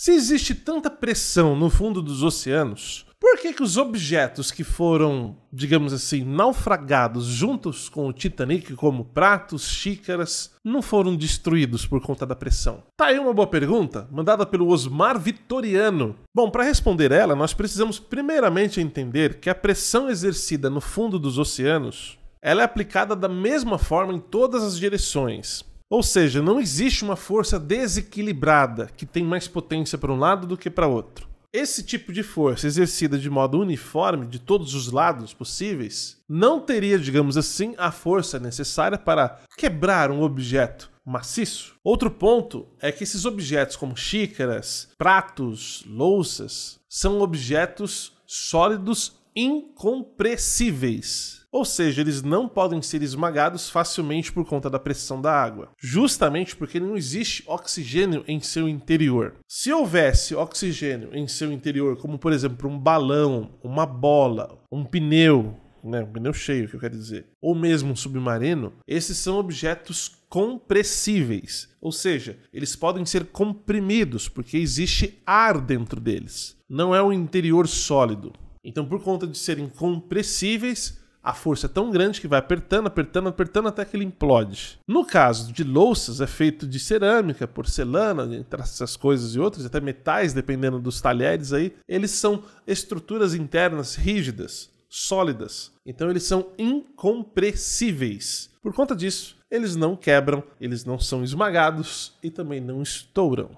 Se existe tanta pressão no fundo dos oceanos, por que, que os objetos que foram, digamos assim, naufragados juntos com o Titanic, como pratos, xícaras, não foram destruídos por conta da pressão? Tá aí uma boa pergunta, mandada pelo Osmar Vitoriano. Bom, para responder ela, nós precisamos primeiramente entender que a pressão exercida no fundo dos oceanos ela é aplicada da mesma forma em todas as direções. Ou seja, não existe uma força desequilibrada que tem mais potência para um lado do que para outro. Esse tipo de força exercida de modo uniforme de todos os lados possíveis não teria, digamos assim, a força necessária para quebrar um objeto maciço. Outro ponto é que esses objetos, como xícaras, pratos, louças, são objetos sólidos incompressíveis ou seja, eles não podem ser esmagados facilmente por conta da pressão da água, justamente porque não existe oxigênio em seu interior. Se houvesse oxigênio em seu interior, como por exemplo um balão, uma bola, um pneu, né, um pneu cheio, que eu quero dizer, ou mesmo um submarino, esses são objetos compressíveis, ou seja, eles podem ser comprimidos porque existe ar dentro deles. Não é um interior sólido. Então, por conta de serem compressíveis, a força é tão grande que vai apertando, apertando, apertando até que ele implode. No caso de louças, é feito de cerâmica, porcelana, entre essas coisas e outras, até metais, dependendo dos talheres aí, eles são estruturas internas rígidas, sólidas. Então eles são incompressíveis. Por conta disso, eles não quebram, eles não são esmagados e também não estouram.